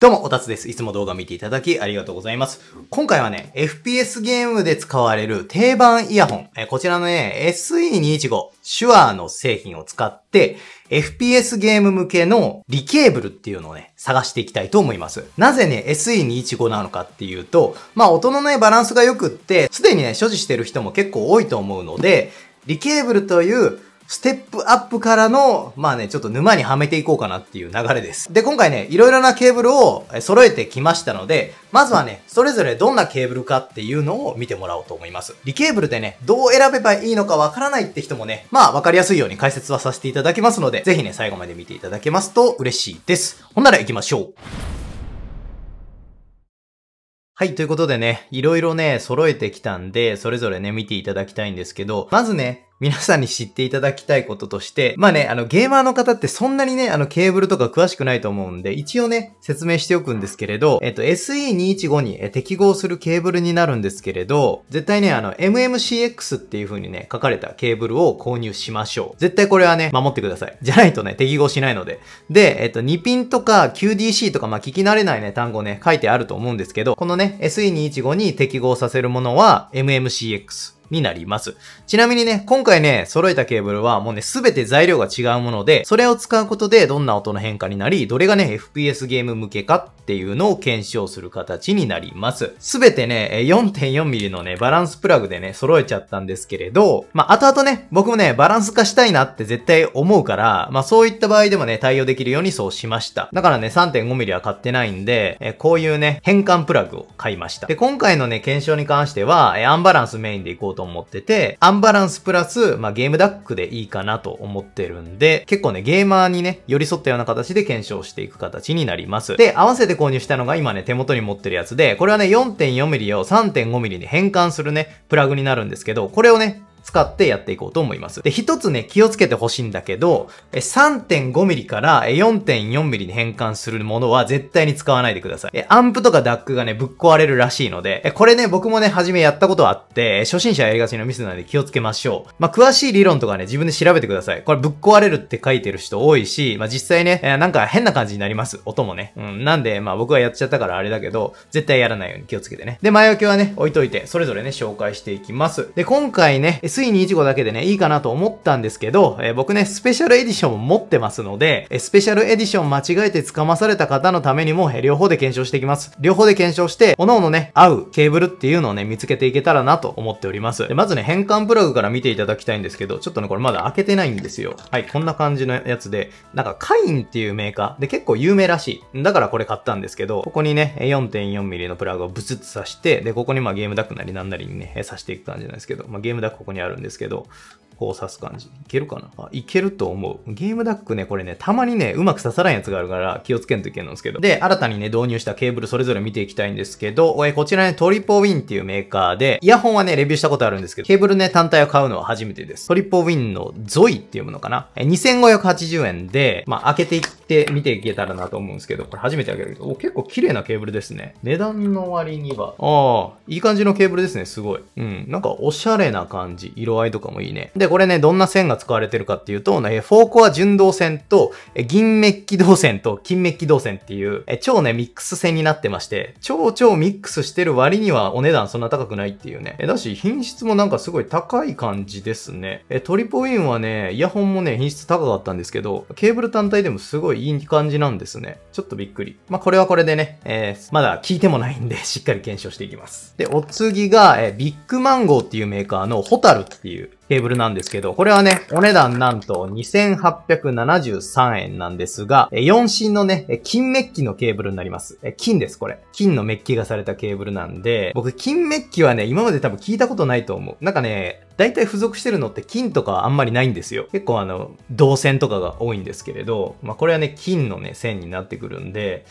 どうも、おたつです。いつも動画見ていただきありがとうございます。今回はね、FPS ゲームで使われる定番イヤホン、えこちらのね、SE215、シュアーの製品を使って、FPS ゲーム向けのリケーブルっていうのをね、探していきたいと思います。なぜね、SE215 なのかっていうと、まあ音のね、バランスが良くって、すでにね、所持してる人も結構多いと思うので、リケーブルというステップアップからの、まあね、ちょっと沼にはめていこうかなっていう流れです。で、今回ね、いろいろなケーブルを揃えてきましたので、まずはね、それぞれどんなケーブルかっていうのを見てもらおうと思います。リケーブルでね、どう選べばいいのかわからないって人もね、まあわかりやすいように解説はさせていただきますので、ぜひね、最後まで見ていただけますと嬉しいです。ほんなら行きましょう。はい、ということでね、いろいろね、揃えてきたんで、それぞれね、見ていただきたいんですけど、まずね、皆さんに知っていただきたいこととして、まあね、あの、ゲーマーの方ってそんなにね、あの、ケーブルとか詳しくないと思うんで、一応ね、説明しておくんですけれど、えっと、SE215 に適合するケーブルになるんですけれど、絶対ね、あの、MMCX っていう風にね、書かれたケーブルを購入しましょう。絶対これはね、守ってください。じゃないとね、適合しないので。で、えっと、2ピンとか QDC とか、まあ、聞き慣れないね、単語ね、書いてあると思うんですけど、このね、SE215 に適合させるものは、MMCX。になります。ちなみにね、今回ね、揃えたケーブルはもうね、すべて材料が違うもので、それを使うことでどんな音の変化になり、どれがね、FPS ゲーム向けかっていうのを検証する形になります。すべてね、4.4mm のね、バランスプラグでね、揃えちゃったんですけれど、まあ、後々ね、僕もね、バランス化したいなって絶対思うから、まあ、そういった場合でもね、対応できるようにそうしました。だからね、3.5mm は買ってないんで、えこういうね、変換プラグを買いました。で、今回のね、検証に関しては、えアンバランスメインでいこうとと思ってて、アンバランスプラス、まあ、ゲームダックでいいかなと思ってるんで、結構ね、ゲーマーにね、寄り添ったような形で検証していく形になります。で、合わせて購入したのが今ね、手元に持ってるやつで、これはね、4.4mm を 3.5mm に変換するね、プラグになるんですけど、これをね、使ってやっていこうと思います。で、一つね、気をつけてほしいんだけど、3.5mm から 4.4mm に変換するものは絶対に使わないでください。アンプとかダックがね、ぶっ壊れるらしいので、え、これね、僕もね、初めやったことあって、初心者やりがちなミスなんで気をつけましょう。まあ、詳しい理論とかね、自分で調べてください。これぶっ壊れるって書いてる人多いし、まあ、実際ね、なんか変な感じになります。音もね。うん、なんで、まあ、僕はやっちゃったからあれだけど、絶対やらないように気をつけてね。で、前置きはね、置いといて、それぞれね、紹介していきます。で、今回ね、ついに1号だけでね、いいかなと思ったんですけど、えー、僕ね、スペシャルエディション持ってますので、えスペシャルエディション間違えて捕まされた方のためにも、両方で検証していきます。両方で検証して、各々ね、合うケーブルっていうのをね、見つけていけたらなと思っております。でまずね、変換プラグから見ていただきたいんですけど、ちょっとね、これまだ開けてないんですよ。はい、こんな感じのやつで、なんかカインっていうメーカーで結構有名らしい。だからこれ買ったんですけど、ここにね、4.4mm のプラグをブツッと刺して、で、ここにまあゲームダックなりなんなりにね、刺していく感じなんですけど、まあゲームダックここににあるんですけど、こう刺す感じ。いけるかなあいけると思う。ゲームダックね、これね、たまにね、うまく刺さらんやつがあるから気をつけんといけんのですけど。で、新たにね、導入したケーブルそれぞれ見ていきたいんですけど、えこちらね、トリポウィンっていうメーカーで、イヤホンはね、レビューしたことあるんですけど、ケーブルね、単体を買うのは初めてです。トリポウィンのゾイっていうものかな。え2580円で、まあ、開けていっって見ていけたらなと思うんですけど、これ初めてあげるけど、お、結構綺麗なケーブルですね。値段の割には、ああ、いい感じのケーブルですね、すごい。うん、なんかおしゃれな感じ。色合いとかもいいね。で、これね、どんな線が使われてるかっていうと、ね、フォーコア純銅線と、銀メッキ銅線と金メッキ銅線っていう、え超ね、ミックス線になってまして、超超ミックスしてる割にはお値段そんな高くないっていうね。え、だし、品質もなんかすごい高い感じですね。え、トリポインはね、イヤホンもね、品質高かったんですけど、ケーブル単体でもすごいいい感じなんですね。ちょっとびっくり。まあ、これはこれでね、えー、まだ聞いてもないんで、しっかり検証していきます。で、お次が、えー、ビッグマンゴーっていうメーカーのホタルっていうケーブルなんですけど、これはね、お値段なんと2873円なんですが、4芯のね、金メッキのケーブルになります。金です、これ。金のメッキがされたケーブルなんで、僕、金メッキはね、今まで多分聞いたことないと思う。なんかね、大体付属してるのって金とかあんまりないんですよ。結構あの、銅線とかが多いんですけれど、まあこれはね、金のね、線になってくるんで、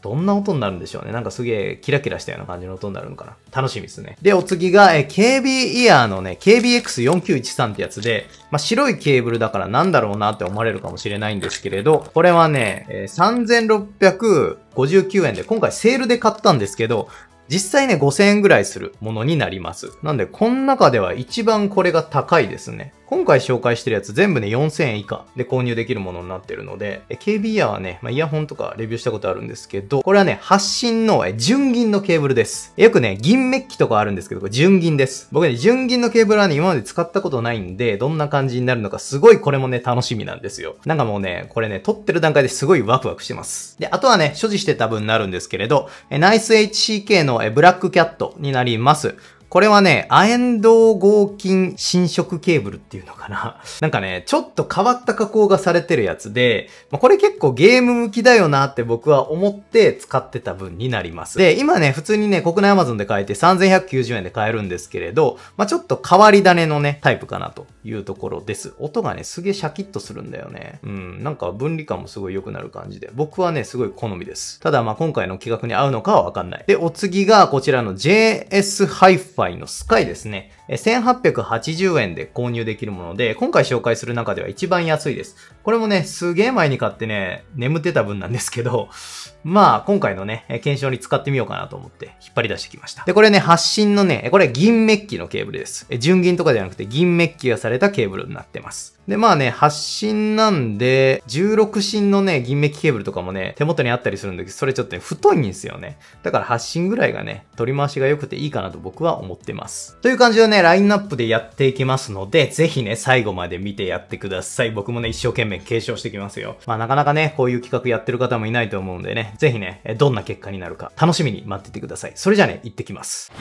どんな音になるんでしょうね。なんかすげえキラキラしたような感じの音になるのかな。楽しみですね。で、お次が、え、KB イヤーのね、KBX4913 ってやつで、まあ白いケーブルだからなんだろうなって思われるかもしれないんですけれど、これはね、えー、3600、59円で、今回セールで買ったんですけど、実際ね、5000円ぐらいするものになります。なんで、この中では一番これが高いですね。今回紹介してるやつ全部ね、4000円以下で購入できるものになってるので、KB イはね、まあ、イヤホンとかレビューしたことあるんですけど、これはね、発信の純銀のケーブルです。よくね、銀メッキとかあるんですけど、これ純銀です。僕ね、純銀のケーブルはね、今まで使ったことないんで、どんな感じになるのか、すごいこれもね、楽しみなんですよ。なんかもうね、これね、撮ってる段階ですごいワクワクしてます。で、あとはね、所持してた分になるんですけれど、ナイス HCK のブラックキャットになります。これはね、亜鉛銅合金侵食ケーブルっていうのかな。なんかね、ちょっと変わった加工がされてるやつで、まあ、これ結構ゲーム向きだよなって僕は思って使ってた分になります。で、今ね、普通にね、国内 Amazon で買えて3190円で買えるんですけれど、まあ、ちょっと変わり種のね、タイプかなというところです。音がね、すげえシャキッとするんだよね。うん、なんか分離感もすごい良くなる感じで、僕はね、すごい好みです。ただまあ今回の企画に合うのかはわかんない。で、お次がこちらの j s h Spotify のスカイですね。1880円で購入できるもので、今回紹介する中では一番安いです。これもね、すげえ前に買ってね、眠ってた分なんですけど、まあ、今回のね、検証に使ってみようかなと思って引っ張り出してきました。で、これね、発信のね、これ銀メッキのケーブルです。純銀とかじゃなくて銀メッキがされたケーブルになってます。で、まあね、発信なんで、16芯のね、銀メッキケーブルとかもね、手元にあったりするんだけど、それちょっとね、太いんですよね。だから発信ぐらいがね、取り回しが良くていいかなと僕は思ってます。という感じでね、ね、ラインナップでやっていきますので、ぜひね、最後まで見てやってください。僕もね、一生懸命継承してきますよ。まあ、なかなかね、こういう企画やってる方もいないと思うんでね、ぜひね、どんな結果になるか、楽しみに待っててください。それじゃあね、行ってきます。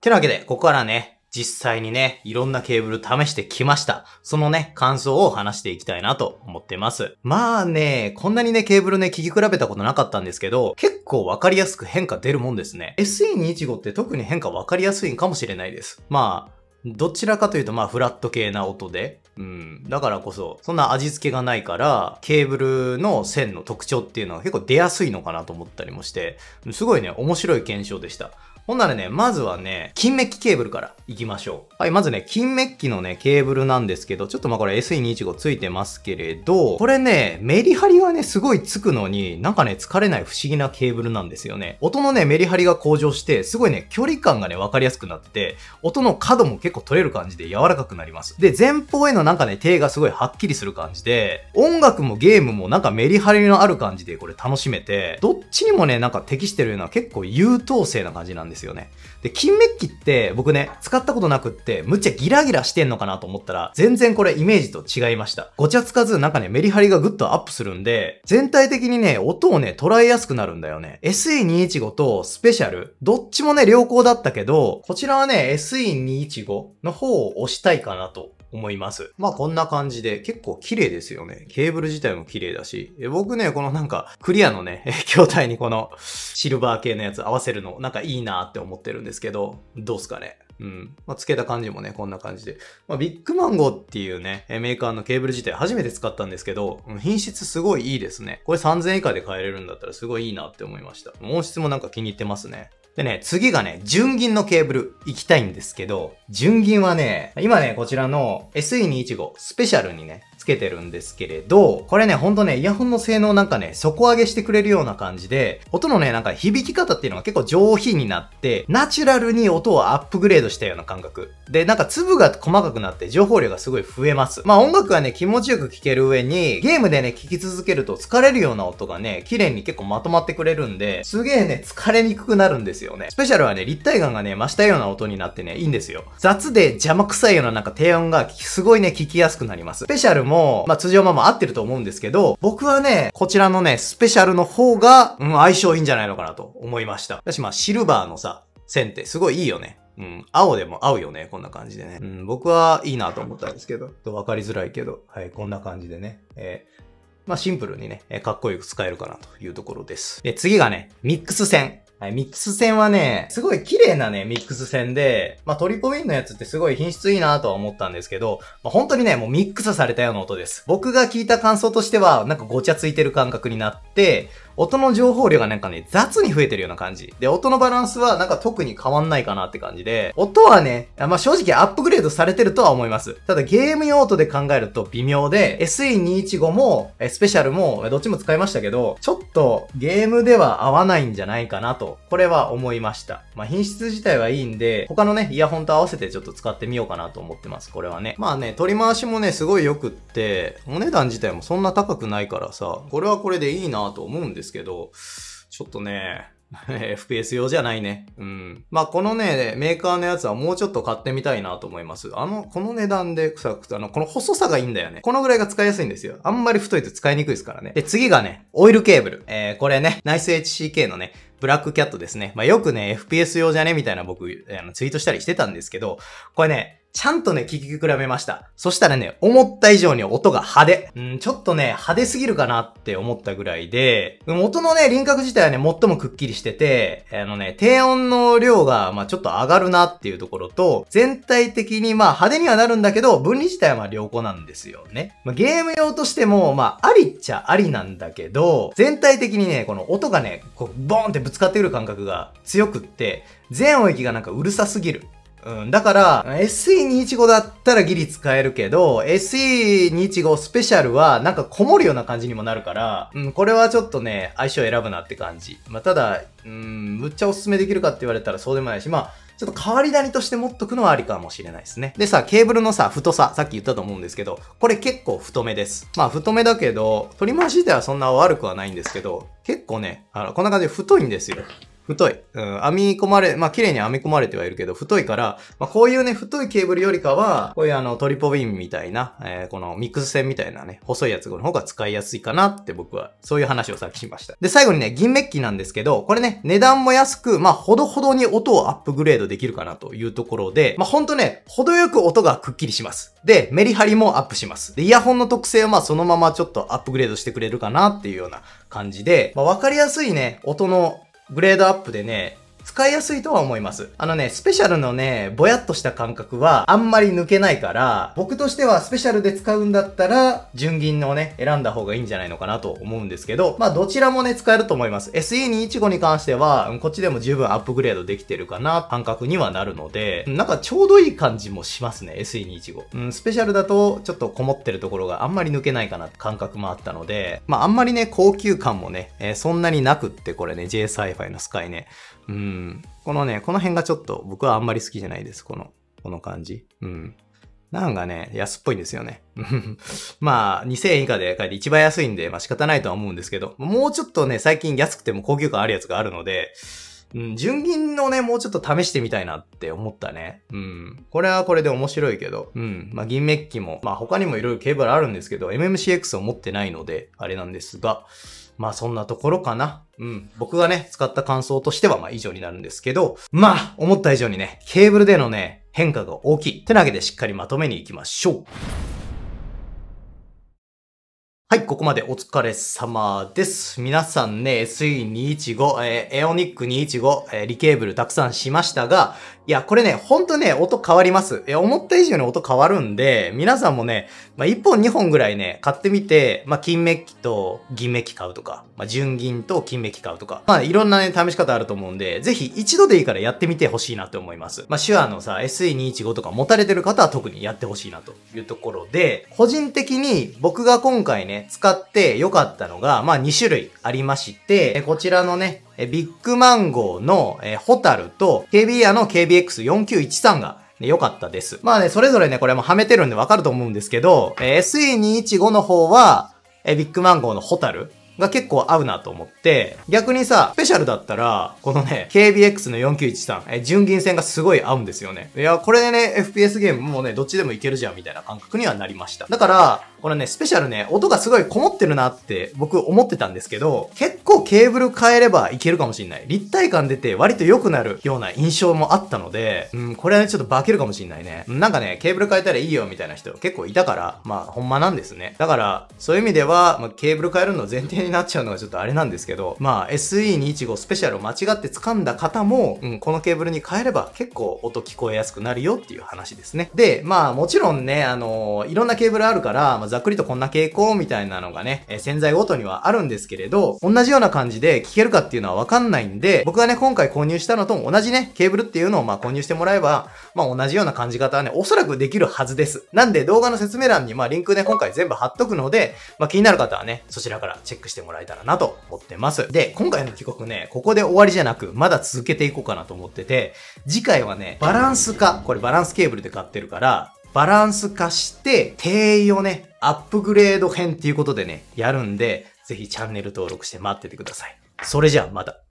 てなわけで、ここからね、実際にね、いろんなケーブル試してきました。そのね、感想を話していきたいなと思ってます。まあね、こんなにね、ケーブルね、聞き比べたことなかったんですけど、結構わかりやすく変化出るもんですね。SE215 って特に変化わかりやすいんかもしれないです。まあ、どちらかというとまあフラット系な音で、うん。だからこそ、そんな味付けがないから、ケーブルの線の特徴っていうのは結構出やすいのかなと思ったりもして、すごいね、面白い検証でした。ほんならね、まずはね、金メッキケーブルから行きましょう。はい、まずね、金メッキのね、ケーブルなんですけど、ちょっとまあこれ SE215 ついてますけれど、これね、メリハリがね、すごいつくのに、なんかね、疲れない不思議なケーブルなんですよね。音のね、メリハリが向上して、すごいね、距離感がね、わかりやすくなってて、音の角も結構取れる感じで柔らかくなります。で、前方へのなんかね、手がすごいはっきりする感じで、音楽もゲームもなんかメリハリのある感じでこれ楽しめて、どっちにもね、なんか適してるような結構優等生な感じなんですですよね。で、金メッキって僕ね、使ったことなくって、むっちゃギラギラしてんのかなと思ったら、全然これイメージと違いました。ごちゃつかず、なんかね、メリハリがぐっとアップするんで、全体的にね、音をね、捉えやすくなるんだよね。SE215 とスペシャル、どっちもね、良好だったけど、こちらはね、SE215 の方を押したいかなと思います。まあこんな感じで結構綺麗ですよね。ケーブル自体も綺麗だし、え僕ね、このなんかクリアのね、筐体にこのシルバー系のやつ合わせるのなんかいいなって思ってるんですけど、どうすかね。うん。まあ、つけた感じもね、こんな感じで。まあ、ビッグマンゴーっていうね、メーカーのケーブル自体初めて使ったんですけど、品質すごいいいですね。これ3000以下で買えれるんだったらすごいいいなって思いました。音質もなんか気に入ってますね。でね、次がね、純銀のケーブル行きたいんですけど、純銀はね、今ね、こちらの SE215 スペシャルにね、つけてるんですけれど、これね、ほんとね、イヤホンの性能なんかね、底上げしてくれるような感じで、音のね、なんか響き方っていうのが結構上品になって、ナチュラルに音をアップグレードしたような感覚。で、なんか粒が細かくなって情報量がすごい増えます。まあ音楽はね、気持ちよく聴ける上に、ゲームでね、聴き続けると疲れるような音がね、綺麗に結構まとまってくれるんで、すげえね、疲れにくくなるんですよ。ですよね。スペシャルはね、立体感がね、増したような音になってね、いいんですよ。雑で邪魔くさいようななんか低音がすごいね、聞きやすくなります。スペシャルも、まあ、通常まま合ってると思うんですけど、僕はね、こちらのね、スペシャルの方が、うん、相性いいんじゃないのかなと思いました。だしまあ、シルバーのさ、線ってすごいいいよね。うん。青でも合うよね。こんな感じでね。うん。僕はいいなと思ったんですけど。と分かりづらいけど。はい。こんな感じでね。えー、まあ、シンプルにね、かっこよく使えるかなというところです。で、次がね、ミックス線。はい、ミックス線はね、すごい綺麗なね、ミックス線で、まあ、トリポウィンのやつってすごい品質いいなとは思ったんですけど、まあ、本当にね、もうミックスされたような音です。僕が聞いた感想としては、なんかごちゃついてる感覚になって、音の情報量がなんかね、雑に増えてるような感じ。で、音のバランスはなんか特に変わんないかなって感じで、音はね、まあ、正直アップグレードされてるとは思います。ただゲーム用途で考えると微妙で、SE215 も、スペシャルも、どっちも使いましたけど、ちょっとゲームでは合わないんじゃないかなと、これは思いました。まあ、品質自体はいいんで、他のね、イヤホンと合わせてちょっと使ってみようかなと思ってます、これはね。まあね、取り回しもね、すごい良くって、お値段自体もそんな高くないからさ、これはこれでいいなと思うんですですけど、ちょっとね、FPS 用じゃないね。うん。まあ、このね、メーカーのやつはもうちょっと買ってみたいなと思います。あの、この値段で、くさ、くあの、この細さがいいんだよね。このぐらいが使いやすいんですよ。あんまり太いと使いにくいですからね。で、次がね、オイルケーブル。えー、これね、ナイス HCK のね、ブラックキャットですね。まあ、よくね、FPS 用じゃねみたいな僕、あのツイートしたりしてたんですけど、これね、ちゃんとね、聞き比べました。そしたらね、思った以上に音が派手。うん、ちょっとね、派手すぎるかなって思ったぐらいで、音のね、輪郭自体はね、最もくっきりしてて、あのね、低音の量が、まあちょっと上がるなっていうところと、全体的にまあ派手にはなるんだけど、分離自体はまあ良好なんですよね。まあ、ゲーム用としても、まあありっちゃありなんだけど、全体的にね、この音がね、こう、ボーンってぶつかってくる感覚が強くって、全音域がなんかうるさすぎる。うん、だから、SE215 だったらギリ使えるけど、SE215 スペシャルはなんかこもるような感じにもなるから、うん、これはちょっとね、相性選ぶなって感じ。まあ、ただ、うん、むっちゃおすすめできるかって言われたらそうでもないし、まあ、ちょっと代わり種として持っとくのはありかもしれないですね。でさ、ケーブルのさ、太さ、さっき言ったと思うんですけど、これ結構太めです。まあ太めだけど、取り回しではそんな悪くはないんですけど、結構ね、あの、こんな感じで太いんですよ。太い。うん、編み込まれ、まあ、綺麗に編み込まれてはいるけど、太いから、まあ、こういうね、太いケーブルよりかは、こういうあの、トリポビンみたいな、えー、このミックス線みたいなね、細いやつの方が使いやすいかなって僕は、そういう話をさっきしました。で、最後にね、銀メッキなんですけど、これね、値段も安く、まあ、ほどほどに音をアップグレードできるかなというところで、まあ、ほんとね、程よく音がくっきりします。で、メリハリもアップします。で、イヤホンの特性はまそのままちょっとアップグレードしてくれるかなっていうような感じで、まあ、わかりやすいね、音のグレードアップでね、使いやすいとは思います。あのね、スペシャルのね、ぼやっとした感覚はあんまり抜けないから、僕としてはスペシャルで使うんだったら、純銀のね、選んだ方がいいんじゃないのかなと思うんですけど、まあどちらもね、使えると思います。SE215 に関しては、こっちでも十分アップグレードできてるかな、感覚にはなるので、なんかちょうどいい感じもしますね、SE215。うん、スペシャルだと、ちょっとこもってるところがあんまり抜けないかなって感覚もあったので、まああんまりね、高級感もね、えー、そんなになくってこれね、j s イ i f i のスカイね。うん。このね、この辺がちょっと僕はあんまり好きじゃないです。この、この感じ。うん。なんかね、安っぽいんですよね。まあ、2000円以下で買えて一番安いんで、まあ仕方ないとは思うんですけど、もうちょっとね、最近安くても高級感あるやつがあるので、うん、純銀のね、もうちょっと試してみたいなって思ったね。うん。これはこれで面白いけど、うん。まあ、銀メッキも、まあ、他にもいろいろケーブルあるんですけど、MMCX を持ってないので、あれなんですが、まあ、そんなところかな。うん。僕がね、使った感想としては、まあ、以上になるんですけど、まあ、思った以上にね、ケーブルでのね、変化が大きい。ってなわけでしっかりまとめに行きましょう。はい、ここまでお疲れ様です。皆さんね、SE215、えー、エオニック215、えー、リケーブルたくさんしましたが、いや、これね、ほんとね、音変わります。いや、思った以上に音変わるんで、皆さんもね、まあ、1本2本ぐらいね、買ってみて、まあ、金メッキと銀メッキ買うとか、まあ、純銀と金メッキ買うとか、まあ、いろんなね、試し方あると思うんで、ぜひ一度でいいからやってみてほしいなと思います。まあ、手話のさ、SE215 とか持たれてる方は特にやってほしいなというところで、個人的に僕が今回ね、使って良かったのが、まあ、2種類ありまして、こちらのね、えビッグマンゴーの、えホタルと、KB アの KBX4913 が、ね、良かったです。まあね、それぞれね、これもはめてるんでわかると思うんですけど、え SE215 の方は、えビッグマンゴーのホタルが結構合うなと思って、逆にさ、スペシャルだったら、このね、KBX の4913、え、純銀線がすごい合うんですよね。いや、これでね、FPS ゲームもうね、どっちでもいけるじゃん、みたいな感覚にはなりました。だから、このね、スペシャルね、音がすごいこもってるなって僕思ってたんですけど、結構ケーブル変えればいけるかもしんない。立体感出て割と良くなるような印象もあったので、うん、これはね、ちょっと化けるかもしんないね。なんかね、ケーブル変えたらいいよみたいな人結構いたから、まあ、ほんまなんですね。だから、そういう意味では、まあ、ケーブル変えるの前提になっちゃうのがちょっとあれなんですけど、まあ、SE215 スペシャルを間違って掴んだ方も、うん、このケーブルに変えれば結構音聞こえやすくなるよっていう話ですね。で、まあ、もちろんね、あのー、いろんなケーブルあるから、まあざっくりとこんな傾向みたいなのがね、え潜在ごとにはあるんですけれど、同じような感じで聞けるかっていうのはわかんないんで、僕がね、今回購入したのと同じね、ケーブルっていうのをまあ購入してもらえば、まあ同じような感じ方はね、おそらくできるはずです。なんで動画の説明欄にまあリンクね、今回全部貼っとくので、まあ気になる方はね、そちらからチェックしてもらえたらなと思ってます。で、今回の企画ね、ここで終わりじゃなく、まだ続けていこうかなと思ってて、次回はね、バランス化、これバランスケーブルで買ってるから、バランス化して、定位をね、アップグレード編っていうことでね、やるんで、ぜひチャンネル登録して待っててください。それじゃあまた。